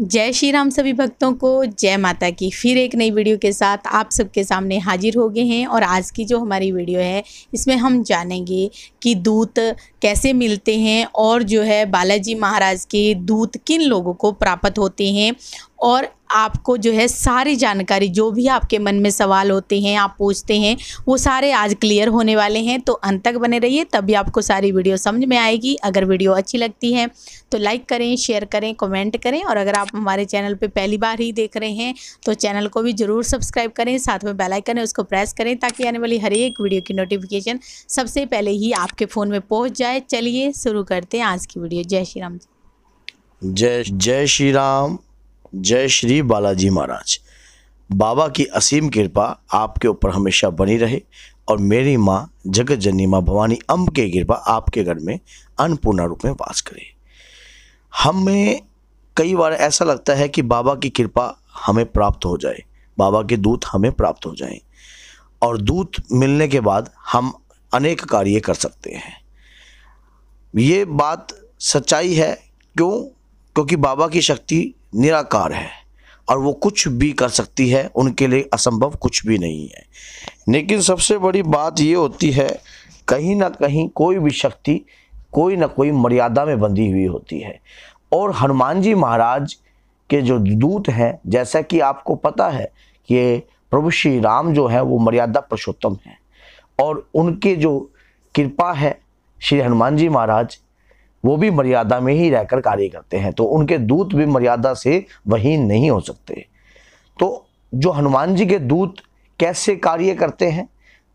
जय श्री राम सभी भक्तों को जय माता की फिर एक नई वीडियो के साथ आप सबके सामने हाजिर हो गए हैं और आज की जो हमारी वीडियो है इसमें हम जानेंगे कि दूत कैसे मिलते हैं और जो है बालाजी महाराज के दूत किन लोगों को प्राप्त होते हैं और आपको जो है सारी जानकारी जो भी आपके मन में सवाल होते हैं आप पूछते हैं वो सारे आज क्लियर होने वाले हैं तो अंत तक बने रहिए तभी आपको सारी वीडियो समझ में आएगी अगर वीडियो अच्छी लगती है तो लाइक करें शेयर करें कमेंट करें और अगर आप हमारे चैनल पे पहली बार ही देख रहे हैं तो चैनल को भी ज़रूर सब्सक्राइब करें साथ में बेलाइकन है उसको प्रेस करें ताकि आने वाली हर एक वीडियो की नोटिफिकेशन सबसे पहले ही आपके फ़ोन में पहुँच जाए चलिए शुरू करते हैं आज की वीडियो जय श्री राम जय जय श्री राम जय श्री बालाजी महाराज बाबा की असीम कृपा आपके ऊपर हमेशा बनी रहे और मेरी माँ जगत जननी माँ भवानी अम्ब की कृपा आपके घर में अन्नपूर्णा रूप में वास करे हमें कई बार ऐसा लगता है कि बाबा की कृपा हमें प्राप्त हो जाए बाबा के दूत हमें प्राप्त हो जाएं और दूत मिलने के बाद हम अनेक कार्य कर सकते हैं ये बात सच्चाई है क्यों क्योंकि बाबा की शक्ति निराकार है और वो कुछ भी कर सकती है उनके लिए असंभव कुछ भी नहीं है लेकिन सबसे बड़ी बात ये होती है कहीं ना कहीं कोई भी शक्ति कोई ना कोई मर्यादा में बंधी हुई होती है और हनुमान जी महाराज के जो दूत हैं जैसा कि आपको पता है कि प्रभु श्री राम जो है वो मर्यादा पुरुषोत्तम हैं और उनके जो कृपा है श्री हनुमान जी महाराज वो भी मर्यादा में ही रहकर कार्य करते हैं तो उनके दूत भी मर्यादा से वही नहीं हो सकते तो जो हनुमान जी के दूत कैसे कार्य करते हैं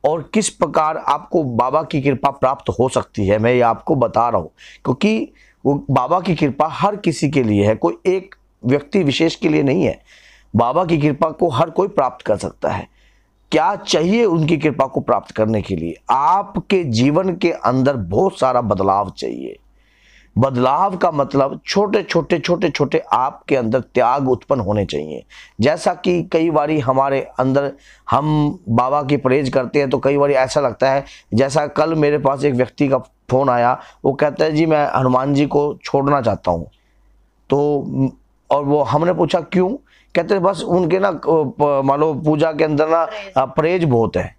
और किस प्रकार आपको बाबा की कृपा प्राप्त हो सकती है मैं ये आपको बता रहा हूँ क्योंकि वो बाबा की कृपा हर किसी के लिए है कोई एक व्यक्ति विशेष के लिए नहीं है बाबा की कृपा को हर कोई प्राप्त कर सकता है क्या चाहिए उनकी कृपा को प्राप्त करने के लिए आपके जीवन के अंदर बहुत सारा बदलाव चाहिए बदलाव का मतलब छोटे छोटे छोटे छोटे आपके अंदर त्याग उत्पन्न होने चाहिए जैसा कि कई बार हमारे अंदर हम बाबा की परहेज करते हैं तो कई बार ऐसा लगता है जैसा कल मेरे पास एक व्यक्ति का फ़ोन आया वो कहता है जी मैं हनुमान जी को छोड़ना चाहता हूँ तो और वो हमने पूछा क्यों कहते बस उनके ना मान लो पूजा के अंदर ना परहेज बहुत है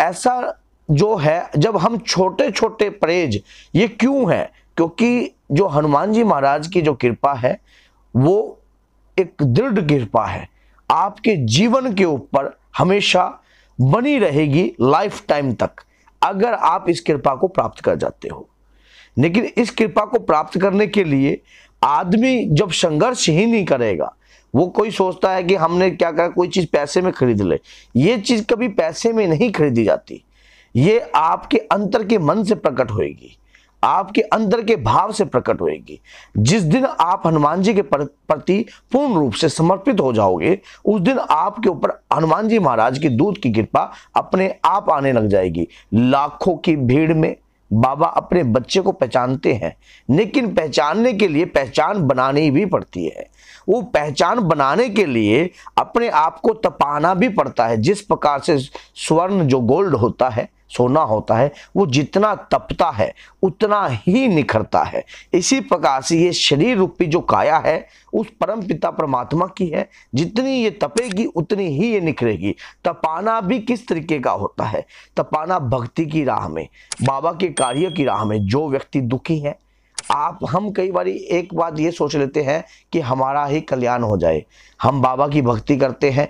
ऐसा जो है जब हम छोटे छोटे परहेज ये क्यों है क्योंकि जो हनुमान जी महाराज की जो कृपा है वो एक दृढ़ कृपा है आपके जीवन के ऊपर हमेशा बनी रहेगी लाइफ टाइम तक अगर आप इस कृपा को प्राप्त कर जाते हो लेकिन इस कृपा को प्राप्त करने के लिए आदमी जब संघर्ष ही नहीं करेगा वो कोई सोचता है कि हमने क्या कर कोई चीज़ पैसे में खरीद ले ये चीज़ कभी पैसे में नहीं खरीदी जाती ये आपके अंतर के मन से प्रकट होएगी आपके अंदर के भाव से प्रकट होएगी जिस दिन आप हनुमान जी के प्रति पूर्ण रूप से समर्पित हो जाओगे उस दिन आपके ऊपर हनुमान जी महाराज की दूध की कृपा अपने आप आने लग जाएगी लाखों की भीड़ में बाबा अपने बच्चे को पहचानते हैं लेकिन पहचानने के लिए पहचान बनानी भी पड़ती है वो पहचान बनाने के लिए अपने आप को तपाना भी पड़ता है जिस प्रकार से स्वर्ण जो गोल्ड होता है सोना होता है वो जितना तपता है उतना ही निखरता है इसी प्रकार से ये शरीर रूपी जो काया है उस परम पिता परमात्मा की है जितनी ये तपेगी उतनी ही ये निखरेगी तपाना भी किस तरीके का होता है तपाना भक्ति की राह में बाबा के कार्य की राह में जो व्यक्ति दुखी है आप हम कई बार एक बात ये सोच लेते हैं कि हमारा ही कल्याण हो जाए हम बाबा की भक्ति करते हैं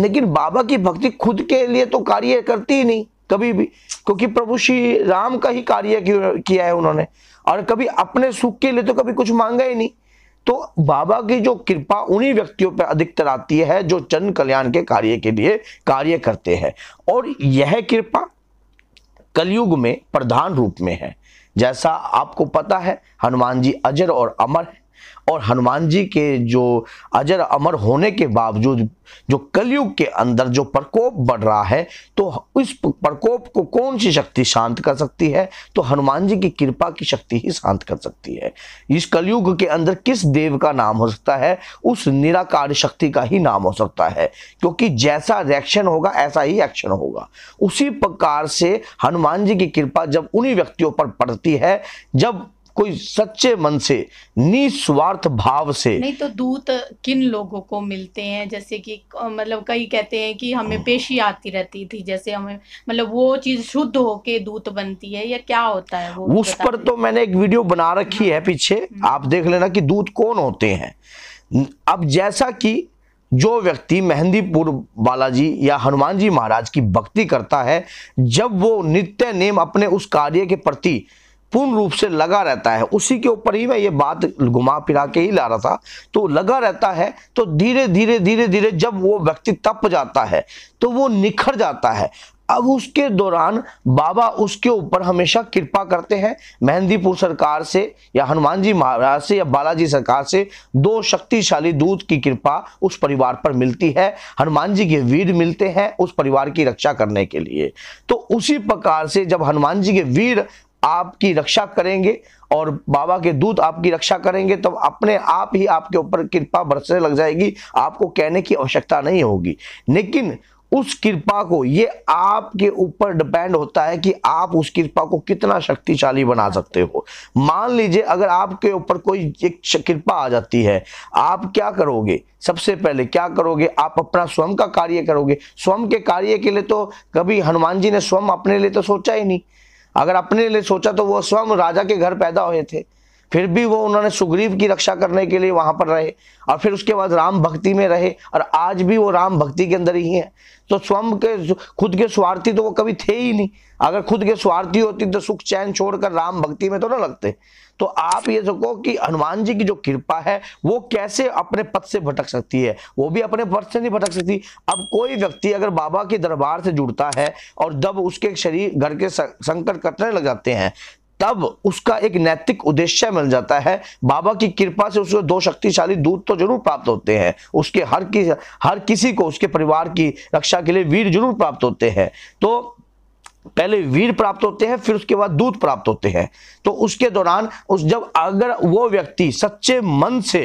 लेकिन बाबा की भक्ति खुद के लिए तो कार्य करती ही नहीं कभी भी क्योंकि प्रभु श्री राम का ही कार्य किया है उन्होंने और कभी अपने सुख के लिए तो कभी कुछ मांगा ही नहीं तो बाबा की जो कृपा उन्हीं व्यक्तियों पर अधिकतर आती है जो जन कल्याण के कार्य के लिए कार्य करते हैं और यह कृपा कलयुग में प्रधान रूप में है जैसा आपको पता है हनुमान जी अजर और अमर है और हनुमान जी के जो अजर अमर होने के बावजूद जो कलयुग के अंदर जो प्रकोप बढ़ रहा है तो इस प्रकोप को कौन सी शक्ति शांत कर सकती है तो हनुमान जी की कृपा की शक्ति ही शांत कर सकती है इस कलयुग के अंदर किस देव का नाम हो सकता है उस निराकार शक्ति का ही नाम हो सकता है क्योंकि जैसा रिएक्शन होगा ऐसा ही एक्शन होगा उसी प्रकार से हनुमान जी की कृपा जब उन्हीं व्यक्तियों पर पड़ती है जब कोई सच्चे मन से निस्वार्थ भाव से नहीं तो दूत किन लोगों को मिलते हैं जैसे कि मतलब कई कहते हैं कि हमें हाँ। पेशी आती रहती थी जैसे हमें मतलब वो चीज शुद्ध होके दूत बनती है या क्या होता है वो उस पर तो मैंने एक वीडियो बना रखी है हाँ। पीछे हाँ। आप देख लेना कि दूत कौन होते हैं अब जैसा कि जो व्यक्ति मेहंदीपुर बालाजी या हनुमान जी महाराज की भक्ति करता है जब वो नित्य नेम अपने उस कार्य के प्रति पूर्ण रूप से लगा रहता है उसी के ऊपर ही मैं ये बात घुमा फिरा के ही ला रहा था तो लगा रहता है तो धीरे धीरे धीरे धीरे जब वो व्यक्ति तप जाता है तो वो निखर जाता है अब उसके दौरान बाबा उसके ऊपर हमेशा कृपा करते हैं मेहंदीपुर सरकार से या हनुमान जी महाराज से या बालाजी सरकार से दो शक्तिशाली दूत की कृपा उस परिवार पर मिलती है हनुमान जी के वीर मिलते हैं उस परिवार की रक्षा करने के लिए तो उसी प्रकार से जब हनुमान जी के वीर आपकी रक्षा करेंगे और बाबा के दूत आपकी रक्षा करेंगे तब अपने आप ही आपके ऊपर कृपा बरसने लग जाएगी आपको कहने की आवश्यकता नहीं होगी लेकिन उस कृपा को ये आपके ऊपर डिपेंड होता है कि आप उस कृपा को कितना शक्तिशाली बना सकते हो मान लीजिए अगर आपके ऊपर कोई एक कृपा आ जाती है आप क्या करोगे सबसे पहले क्या करोगे आप अपना स्वयं का कार्य करोगे स्वयं के कार्य के लिए तो कभी हनुमान जी ने स्वयं अपने लिए तो सोचा ही नहीं अगर अपने लिए सोचा तो वो स्वयं राजा के घर पैदा हुए थे फिर भी वो उन्होंने सुग्रीव की रक्षा करने के लिए वहां पर रहे और फिर उसके बाद राम भक्ति में रहे और आज भी वो राम भक्ति के अंदर ही हैं तो स्वयं के खुद के स्वार्थी तो वो कभी थे ही नहीं अगर खुद के स्वार्थी होती तो सुख चैन छोड़कर राम भक्ति में तो ना लगते तो आप ये सको कि हनुमान जी की जो कृपा है वो कैसे अपने पद से भटक सकती है वो भी अपने पद से नहीं भटक सकती अब कोई व्यक्ति अगर बाबा के दरबार से जुड़ता है और जब उसके शरीर घर के संकट कटने लग जाते हैं तब उसका एक नैतिक उद्देश्य मिल जाता है बाबा की कृपा से उसको दो शक्तिशाली दूत तो जरूर प्राप्त होते हैं उसके हर किस हर किसी को उसके परिवार की रक्षा के लिए वीर जरूर प्राप्त होते हैं तो पहले वीर प्राप्त होते हैं फिर उसके बाद दूत प्राप्त होते हैं तो उसके दौरान उस जब अगर वो व्यक्ति सच्चे मन से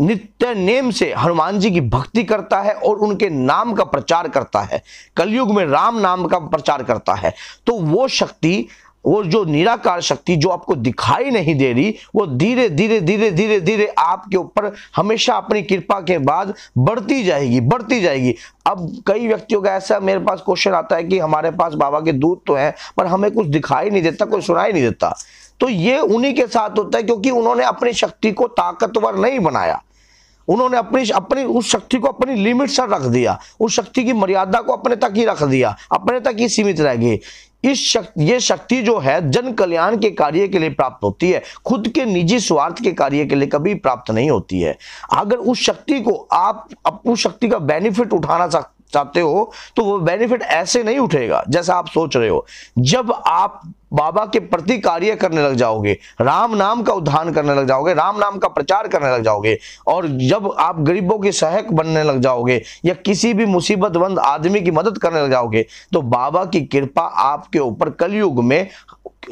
नित्य नेम से हनुमान जी की भक्ति करता है और उनके नाम का प्रचार करता है कलयुग में राम नाम का प्रचार करता है तो वो शक्ति वो जो निराकार शक्ति जो आपको दिखाई नहीं दे रही वो धीरे धीरे धीरे धीरे धीरे आपके ऊपर हमेशा अपनी कृपा के बाद बढ़ती जाएगी बढ़ती जाएगी अब कई व्यक्तियों का ऐसा मेरे पास क्वेश्चन आता है कि हमारे पास बाबा के दूध तो हैं पर हमें कुछ दिखाई नहीं देता कोई सुनाई नहीं देता तो ये उन्हीं के साथ होता है क्योंकि उन्होंने अपनी शक्ति को ताकतवर नहीं बनाया उन्होंने अपनी अपनी उस शक्ति को अपनी लिमिट से रख दिया उस शक्ति की मर्यादा को अपने तक ही रख दिया अपने तक ही सीमित रह गई इस शक्ति ये शक्ति जो है जन कल्याण के कार्य के लिए प्राप्त होती है खुद के निजी स्वार्थ के कार्य के लिए कभी प्राप्त नहीं होती है अगर उस शक्ति को आप अपनी शक्ति का बेनिफिट उठाना सकते चाहते हो तो वो बेनिफिट ऐसे नहीं उठेगा जैसा आप सोच रहे हो जब आप बाबा के प्रति कार्य करने लग जाओगे राम नाम का उद्धान करने लग जाओगे राम नाम का प्रचार करने लग जाओगे और जब आप गरीबों के सहायक बनने लग जाओगे या किसी भी मुसीबतबंद आदमी की मदद करने लग जाओगे तो बाबा की कृपा आपके ऊपर कलयुग में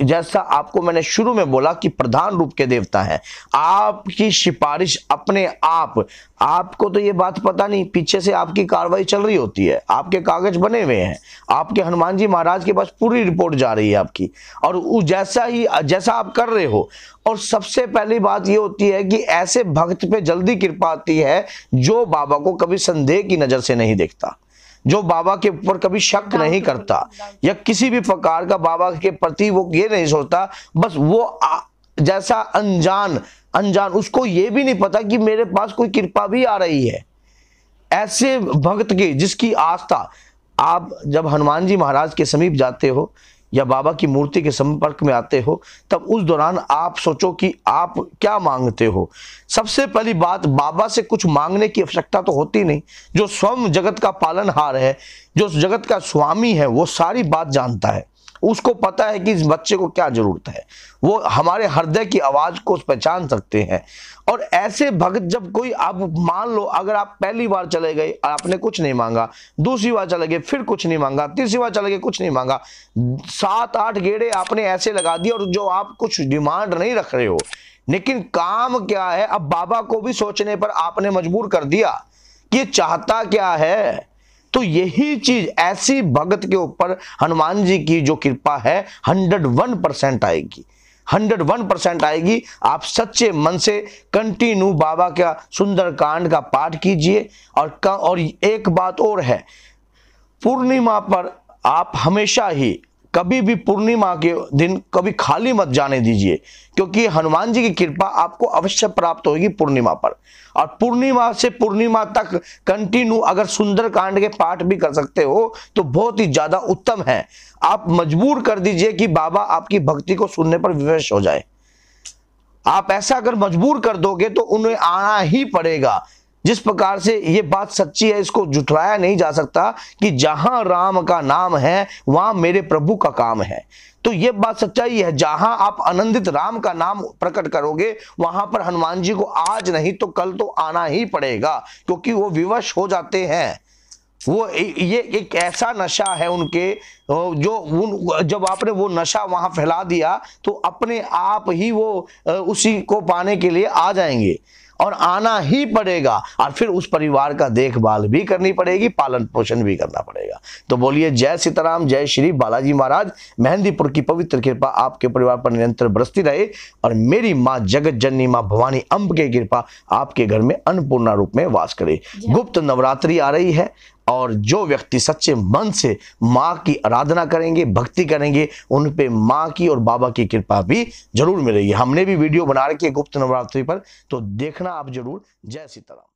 जैसा आपको मैंने शुरू में बोला कि प्रधान रूप के देवता है आपकी सिफारिश अपने आप आपको तो ये बात पता नहीं पीछे से आपकी कार्रवाई चल रही होती है आपके कागज बने हुए हैं आपके हनुमान जी महाराज के पास पूरी रिपोर्ट जा रही है आपकी और जैसा ही जैसा आप कर रहे हो और सबसे पहली बात यह होती है कि ऐसे भक्त पे जल्दी कृपा आती है जो बाबा को कभी संदेह की नजर से नहीं देखता जो बाबा के ऊपर कभी शक नहीं करता या किसी भी प्रकार का बाबा के प्रति वो ये नहीं सोचता बस वो आ, जैसा अनजान अनजान उसको ये भी नहीं पता कि मेरे पास कोई कृपा भी आ रही है ऐसे भक्त की जिसकी आस्था आप जब हनुमान जी महाराज के समीप जाते हो या बाबा की मूर्ति के संपर्क में आते हो तब उस दौरान आप सोचो कि आप क्या मांगते हो सबसे पहली बात बाबा से कुछ मांगने की आवश्यकता तो होती नहीं जो स्वयं जगत का पालनहार है जो जगत का स्वामी है वो सारी बात जानता है उसको पता है कि इस बच्चे को क्या जरूरत है वो हमारे हृदय की आवाज को पहचान सकते हैं और ऐसे भक्त जब कोई आप मान लो अगर आप पहली बार चले गए और आपने कुछ नहीं मांगा दूसरी बार चले गए फिर कुछ नहीं मांगा तीसरी बार चले गए कुछ नहीं मांगा सात आठ गेड़े आपने ऐसे लगा दिए और जो आप कुछ डिमांड नहीं रख रहे हो लेकिन काम क्या है अब बाबा को भी सोचने पर आपने मजबूर कर दिया कि चाहता क्या है तो यही चीज ऐसी भगत के ऊपर हनुमान जी की जो कृपा है 101 परसेंट आएगी 101 परसेंट आएगी आप सच्चे मन से कंटिन्यू बाबा का सुंदर कांड का पाठ कीजिए और का, और एक बात और है पूर्णिमा पर आप हमेशा ही कभी भी पूर्णिमा के दिन कभी खाली मत जाने दीजिए क्योंकि हनुमान जी की कृपा आपको अवश्य प्राप्त होगी पूर्णिमा पर और पूर्णिमा से पूर्णिमा तक कंटिन्यू अगर सुंदर कांड के पाठ भी कर सकते हो तो बहुत ही ज्यादा उत्तम है आप मजबूर कर दीजिए कि बाबा आपकी भक्ति को सुनने पर विवश हो जाए आप ऐसा अगर मजबूर कर दोगे तो उन्हें आना ही पड़ेगा जिस प्रकार से ये बात सच्ची है इसको जुठलाया नहीं जा सकता कि जहां राम का नाम है वहां मेरे प्रभु का काम है तो ये बात सच्चाई है जहां आप आनंदित राम का नाम प्रकट करोगे वहां पर हनुमान जी को आज नहीं तो कल तो आना ही पड़ेगा क्योंकि वो विवश हो जाते हैं वो ये एक ऐसा नशा है उनके जो उन जब आपने वो नशा वहां फैला दिया तो अपने आप ही वो उसी को पाने के लिए आ जाएंगे और आना ही पड़ेगा और फिर उस परिवार का देखभाल भी करनी पड़ेगी पालन पोषण भी करना पड़ेगा तो बोलिए जय सीताराम जय श्री बालाजी महाराज मेहंदीपुर की पवित्र कृपा आपके परिवार पर निरंतर बरसती रहे और मेरी माँ जगत जननी माँ भवानी अम्ब की कृपा आपके घर में अन्नपूर्णा रूप में वास करे गुप्त नवरात्रि आ रही है और जो व्यक्ति सच्चे मन से माँ की आराधना करेंगे भक्ति करेंगे उन पे माँ की और बाबा की कृपा भी जरूर मिलेगी हमने भी वीडियो बना रखी है गुप्त नवरात्रि पर तो देखना आप जरूर जय सीताराम